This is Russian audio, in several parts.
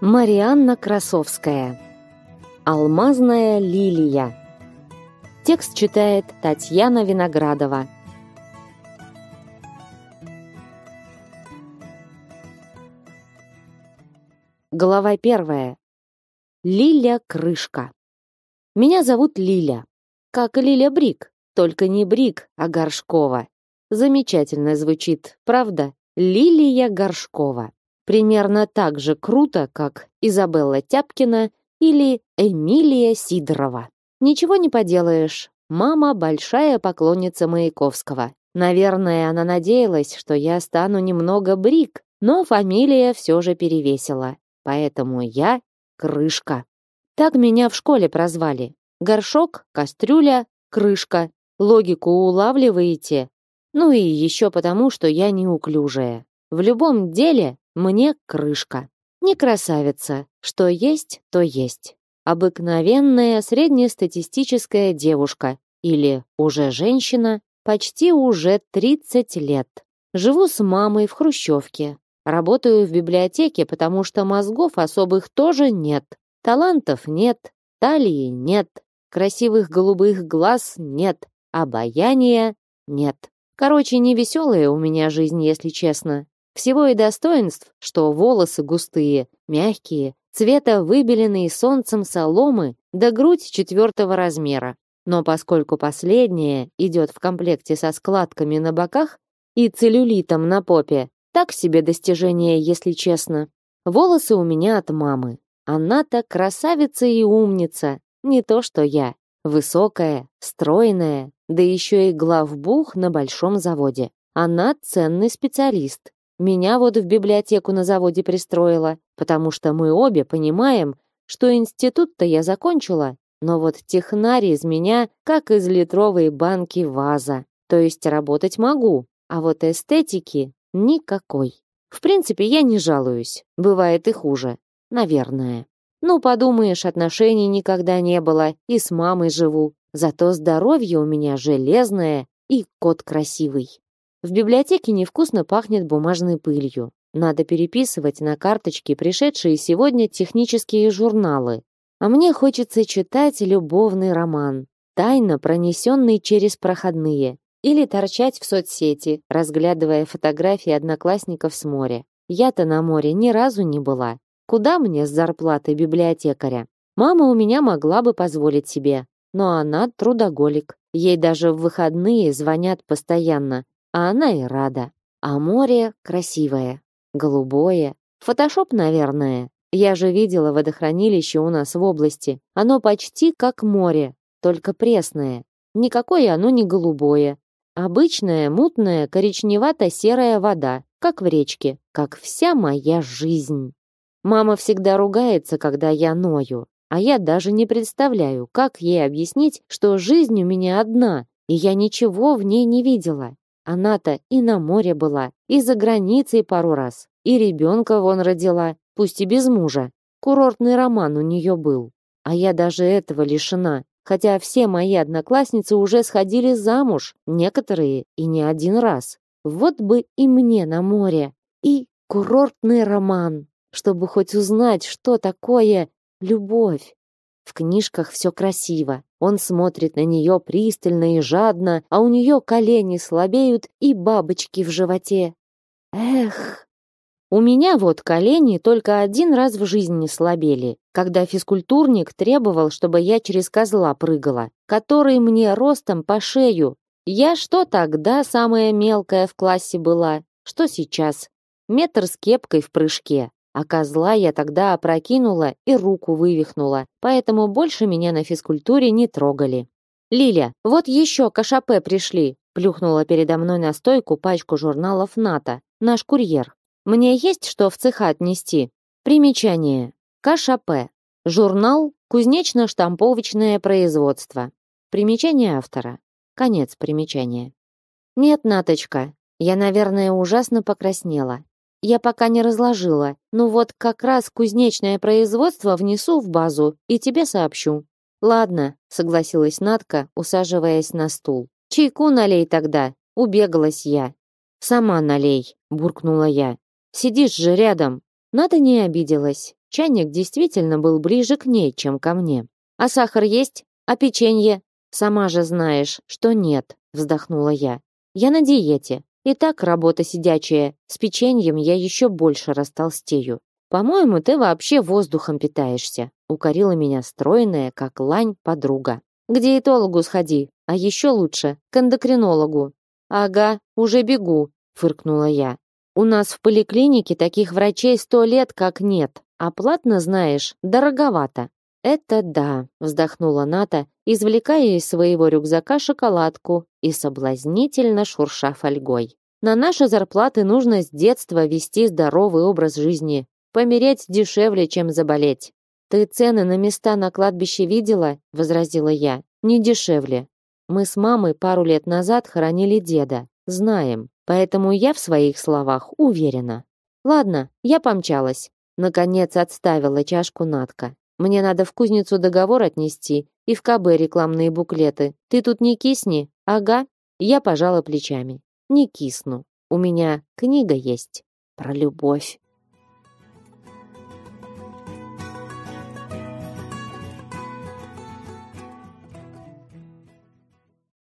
Марианна Красовская. Алмазная лилия. Текст читает Татьяна Виноградова. Глава первая. Лиля Крышка. Меня зовут Лиля. Как и Лиля Брик, только не Брик, а Горшкова. Замечательно звучит, правда? Лилия Горшкова примерно так же круто, как Изабелла Тяпкина или Эмилия Сидорова. Ничего не поделаешь. Мама большая поклонница Маяковского. Наверное, она надеялась, что я стану немного брик, но фамилия все же перевесила. Поэтому я крышка. Так меня в школе прозвали. Горшок, кастрюля, крышка. Логику улавливаете? Ну и еще потому, что я неуклюжая. В любом деле мне крышка. Не красавица. Что есть, то есть. Обыкновенная среднестатистическая девушка или уже женщина, почти уже 30 лет. Живу с мамой в Хрущевке. Работаю в библиотеке, потому что мозгов особых тоже нет. Талантов нет, талии нет, красивых голубых глаз нет, обаяния нет. Короче, не веселая у меня жизнь, если честно. Всего и достоинств, что волосы густые, мягкие, цвета выбеленные солнцем соломы, да грудь четвертого размера. Но поскольку последнее идет в комплекте со складками на боках и целлюлитом на попе, так себе достижение, если честно. Волосы у меня от мамы. Она-то красавица и умница, не то что я. Высокая, стройная, да еще и главбух на большом заводе. Она ценный специалист, меня вот в библиотеку на заводе пристроила, потому что мы обе понимаем, что институт-то я закончила, но вот технарь из меня, как из литровой банки ваза. То есть работать могу, а вот эстетики никакой. В принципе, я не жалуюсь. Бывает и хуже. Наверное. Ну, подумаешь, отношений никогда не было, и с мамой живу. Зато здоровье у меня железное и кот красивый. В библиотеке невкусно пахнет бумажной пылью. Надо переписывать на карточки пришедшие сегодня технические журналы. А мне хочется читать любовный роман, тайно пронесенный через проходные, или торчать в соцсети, разглядывая фотографии одноклассников с моря. Я-то на море ни разу не была. Куда мне с зарплаты библиотекаря? Мама у меня могла бы позволить себе, но она трудоголик. Ей даже в выходные звонят постоянно, а она и рада. А море красивое, голубое. Фотошоп, наверное. Я же видела водохранилище у нас в области. Оно почти как море, только пресное. Никакое оно не голубое. Обычная мутная коричневато-серая вода, как в речке, как вся моя жизнь. Мама всегда ругается, когда я ною, а я даже не представляю, как ей объяснить, что жизнь у меня одна, и я ничего в ней не видела. Она-то и на море была, и за границей пару раз, и ребенка вон родила, пусть и без мужа. Курортный роман у нее был. А я даже этого лишена, хотя все мои одноклассницы уже сходили замуж, некоторые и не один раз. Вот бы и мне на море. И курортный роман, чтобы хоть узнать, что такое любовь. В книжках все красиво. Он смотрит на нее пристально и жадно, а у нее колени слабеют и бабочки в животе. Эх! У меня вот колени только один раз в жизни слабели, когда физкультурник требовал, чтобы я через козла прыгала, который мне ростом по шею. Я что тогда самая мелкая в классе была, что сейчас. Метр с кепкой в прыжке. А козла я тогда опрокинула и руку вывихнула, поэтому больше меня на физкультуре не трогали. «Лиля, вот еще кашапе пришли!» плюхнула передо мной на стойку пачку журналов НАТО, наш курьер. «Мне есть что в цеха отнести?» Примечание. КШП. Журнал «Кузнечно-штамповочное производство». Примечание автора. Конец примечания. «Нет, Наточка, я, наверное, ужасно покраснела я пока не разложила. Ну вот как раз кузнечное производство внесу в базу и тебе сообщу». «Ладно», — согласилась Надка, усаживаясь на стул. «Чайку налей тогда, убегалась я». «Сама налей», — буркнула я. «Сидишь же рядом». Ната не обиделась. Чайник действительно был ближе к ней, чем ко мне. «А сахар есть? А печенье?» «Сама же знаешь, что нет», — вздохнула я. «Я на диете. И так работа сидячая, с печеньем я еще больше растолстею. По-моему, ты вообще воздухом питаешься, укорила меня стройная, как лань, подруга. К диетологу сходи, а еще лучше, к эндокринологу. Ага, уже бегу, фыркнула я. У нас в поликлинике таких врачей сто лет как нет, а платно, знаешь, дороговато. «Это да», — вздохнула Ната, извлекая из своего рюкзака шоколадку и соблазнительно шурша фольгой. «На наши зарплаты нужно с детства вести здоровый образ жизни, помереть дешевле, чем заболеть». «Ты цены на места на кладбище видела?» — возразила я. «Не дешевле. Мы с мамой пару лет назад хоронили деда. Знаем. Поэтому я в своих словах уверена». «Ладно, я помчалась». Наконец отставила чашку Натка. Мне надо в кузницу договор отнести и в КБ рекламные буклеты. Ты тут не кисни, ага?» Я пожала плечами. «Не кисну. У меня книга есть про любовь».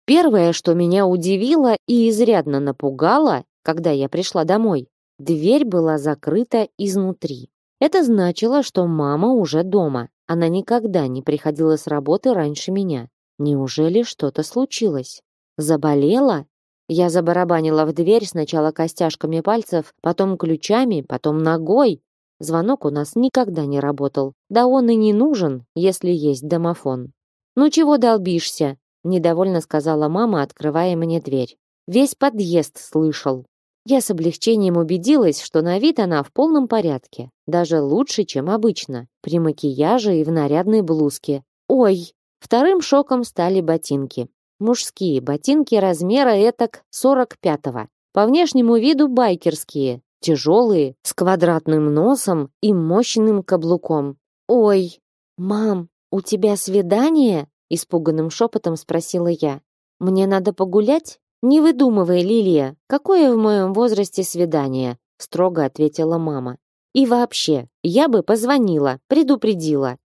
Первое, что меня удивило и изрядно напугало, когда я пришла домой, дверь была закрыта изнутри. Это значило, что мама уже дома. Она никогда не приходила с работы раньше меня. Неужели что-то случилось? Заболела? Я забарабанила в дверь сначала костяшками пальцев, потом ключами, потом ногой. Звонок у нас никогда не работал. Да он и не нужен, если есть домофон. «Ну чего долбишься?» – недовольно сказала мама, открывая мне дверь. «Весь подъезд слышал». Я с облегчением убедилась, что на вид она в полном порядке, даже лучше, чем обычно, при макияже и в нарядной блузке. Ой! Вторым шоком стали ботинки. Мужские ботинки размера этак 45-го. По внешнему виду байкерские, тяжелые, с квадратным носом и мощным каблуком. «Ой, мам, у тебя свидание?» – испуганным шепотом спросила я. «Мне надо погулять?» «Не выдумывай, Лилия, какое в моем возрасте свидание?» строго ответила мама. «И вообще, я бы позвонила, предупредила».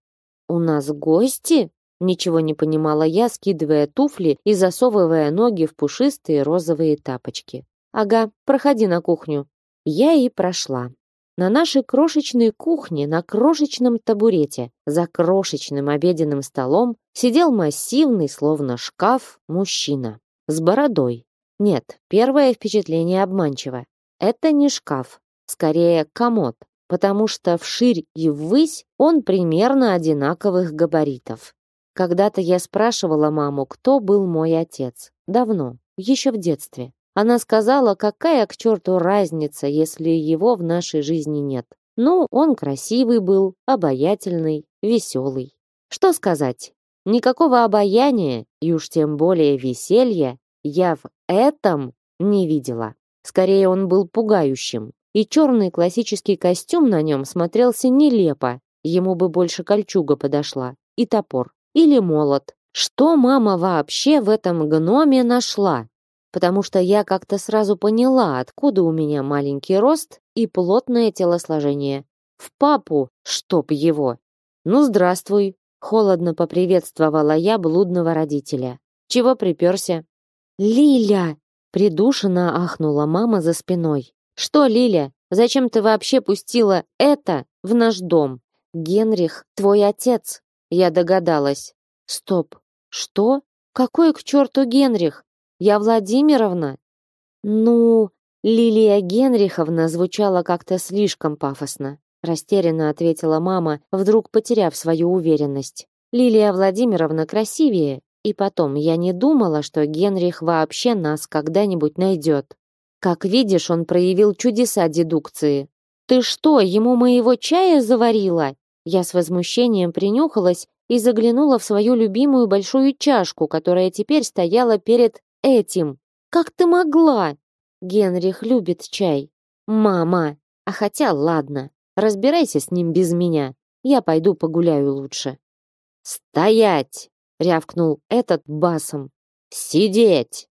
«У нас гости?» Ничего не понимала я, скидывая туфли и засовывая ноги в пушистые розовые тапочки. «Ага, проходи на кухню». Я и прошла. На нашей крошечной кухне, на крошечном табурете, за крошечным обеденным столом сидел массивный, словно шкаф, мужчина с бородой, нет, первое впечатление обманчиво. Это не шкаф, скорее комод, потому что вширь и ввысь он примерно одинаковых габаритов. Когда-то я спрашивала маму, кто был мой отец. Давно, еще в детстве. Она сказала, какая к черту разница, если его в нашей жизни нет. Ну, он красивый был, обаятельный, веселый. Что сказать? Никакого обаяния, и уж тем более веселья, я в этом не видела. Скорее, он был пугающим. И черный классический костюм на нем смотрелся нелепо. Ему бы больше кольчуга подошла. И топор. Или молот. Что мама вообще в этом гноме нашла? Потому что я как-то сразу поняла, откуда у меня маленький рост и плотное телосложение. В папу, чтоб его. Ну, здравствуй. Холодно поприветствовала я блудного родителя. Чего приперся? «Лиля!» — придушенно ахнула мама за спиной. «Что, Лиля, зачем ты вообще пустила это в наш дом? Генрих, твой отец!» Я догадалась. «Стоп! Что? Какой к черту Генрих? Я Владимировна?» «Ну...» Лилия Генриховна звучала как-то слишком пафосно, растерянно ответила мама, вдруг потеряв свою уверенность. Лилия Владимировна красивее и потом, я не думала, что Генрих вообще нас когда-нибудь найдет. Как видишь, он проявил чудеса дедукции. «Ты что, ему моего чая заварила?» Я с возмущением принюхалась и заглянула в свою любимую большую чашку, которая теперь стояла перед этим. «Как ты могла?» Генрих любит чай. «Мама!» А хотя, ладно, разбирайся с ним без меня. Я пойду погуляю лучше. «Стоять!» рявкнул этот басом. Сидеть.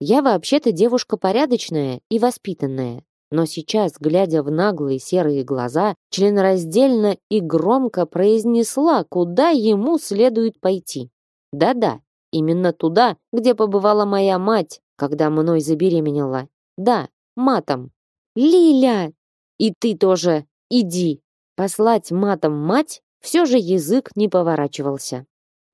Я вообще-то девушка порядочная и воспитанная, но сейчас, глядя в наглые серые глаза, членораздельно и громко произнесла, куда ему следует пойти. Да-да, именно туда, где побывала моя мать, когда мной забеременела. Да, матом. Лиля, и ты тоже иди. Послать матом мать все же язык не поворачивался.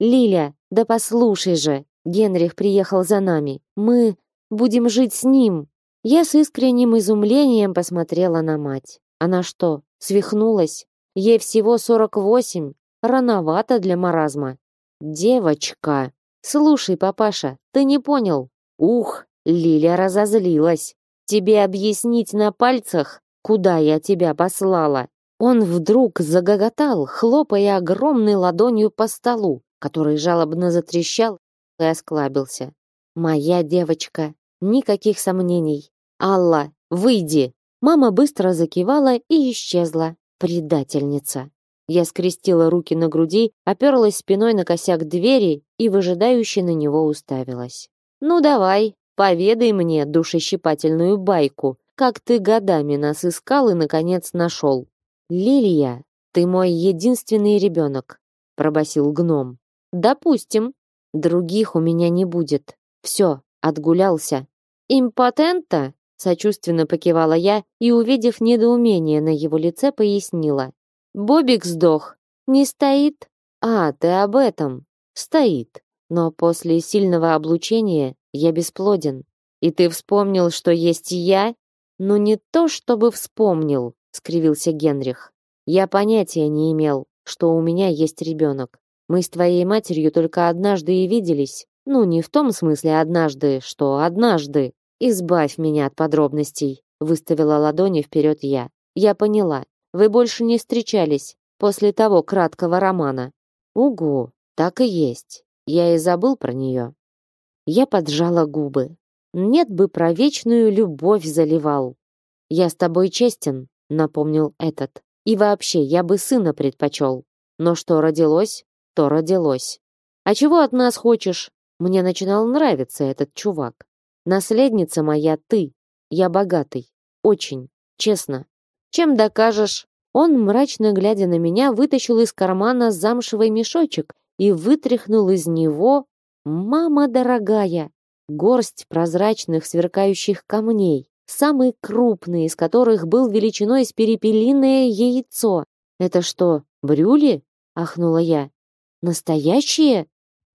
Лиля, да послушай же, Генрих приехал за нами. Мы будем жить с ним. Я с искренним изумлением посмотрела на мать. Она что, свихнулась? Ей всего 48. Рановато для маразма. Девочка. Слушай, папаша, ты не понял. Ух, Лиля разозлилась. Тебе объяснить на пальцах, куда я тебя послала. Он вдруг загоготал, хлопая огромной ладонью по столу который жалобно затрещал и осклабился. «Моя девочка! Никаких сомнений! Алла, выйди!» Мама быстро закивала и исчезла. Предательница. Я скрестила руки на груди, оперлась спиной на косяк двери и выжидающе на него уставилась. «Ну давай, поведай мне душещипательную байку, как ты годами нас искал и, наконец, нашел». «Лилия, ты мой единственный ребенок», — пробасил гном. Допустим, других у меня не будет. Все, отгулялся. Импотента? Сочувственно покивала я и, увидев недоумение на его лице, пояснила. Бобик сдох. Не стоит? А, ты об этом. Стоит. Но после сильного облучения я бесплоден. И ты вспомнил, что есть я? Ну не то, чтобы вспомнил, скривился Генрих. Я понятия не имел, что у меня есть ребенок. Мы с твоей матерью только однажды и виделись. Ну, не в том смысле однажды, что однажды. Избавь меня от подробностей, выставила ладони вперед я. Я поняла. Вы больше не встречались после того краткого романа. Угу, так и есть. Я и забыл про нее. Я поджала губы. Нет бы про вечную любовь заливал. Я с тобой честен, напомнил этот. И вообще, я бы сына предпочел. Но что родилось, то родилось. А чего от нас хочешь? Мне начинал нравиться этот чувак. Наследница моя ты. Я богатый. Очень. Честно. Чем докажешь? Он, мрачно глядя на меня, вытащил из кармана замшевый мешочек и вытряхнул из него... Мама дорогая! Горсть прозрачных сверкающих камней, самый крупный из которых был величиной с перепелиное яйцо. «Это что, брюли?» — ахнула я. Настоящие?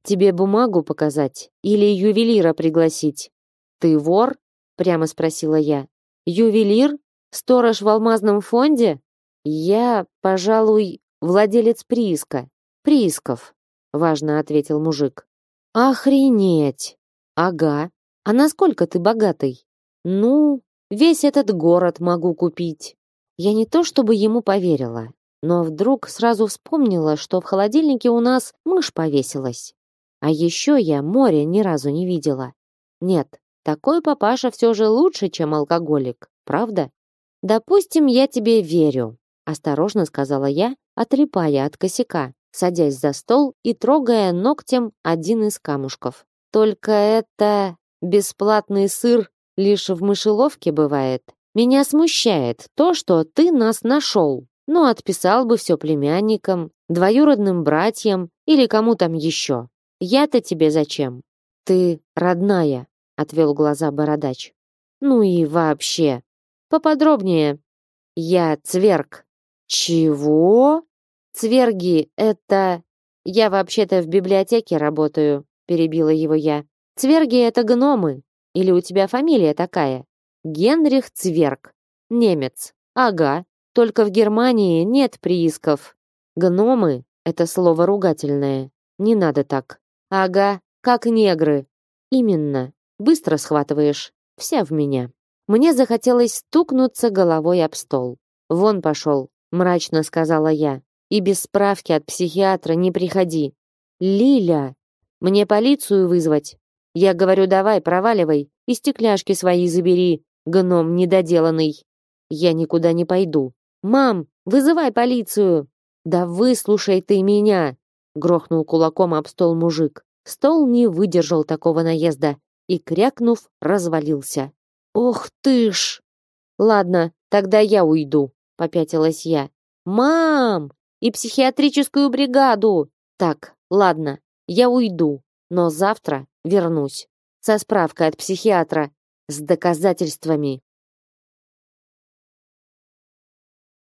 Тебе бумагу показать или ювелира пригласить? Ты вор? прямо спросила я. Ювелир? Сторож в алмазном фонде? Я, пожалуй, владелец прииска. Приисков, важно ответил мужик. Охренеть. Ага. А насколько ты богатый? Ну, весь этот город могу купить. Я не то чтобы ему поверила, но вдруг сразу вспомнила, что в холодильнике у нас мышь повесилась. А еще я море ни разу не видела. Нет, такой папаша все же лучше, чем алкоголик, правда? Допустим, я тебе верю, осторожно сказала я, отрепая от косяка, садясь за стол и трогая ногтем один из камушков. Только это бесплатный сыр лишь в мышеловке бывает. Меня смущает то, что ты нас нашел но ну, отписал бы все племянникам, двоюродным братьям или кому там еще. Я-то тебе зачем? Ты родная, отвел глаза бородач. Ну и вообще. Поподробнее. Я цверг. Чего? Цверги это Я вообще-то в библиотеке работаю, перебила его я. Цверги это гномы. Или у тебя фамилия такая? Генрих Цверг. Немец. Ага, только в Германии нет приисков. Гномы — это слово ругательное. Не надо так. Ага, как негры. Именно. Быстро схватываешь. Вся в меня. Мне захотелось стукнуться головой об стол. Вон пошел, мрачно сказала я. И без справки от психиатра не приходи. Лиля, мне полицию вызвать. Я говорю, давай, проваливай, и стекляшки свои забери, гном недоделанный. Я никуда не пойду, «Мам, вызывай полицию!» «Да выслушай ты меня!» грохнул кулаком об стол мужик. Стол не выдержал такого наезда и, крякнув, развалился. «Ох ты ж!» «Ладно, тогда я уйду», — попятилась я. «Мам! И психиатрическую бригаду!» «Так, ладно, я уйду, но завтра вернусь. Со справкой от психиатра, с доказательствами».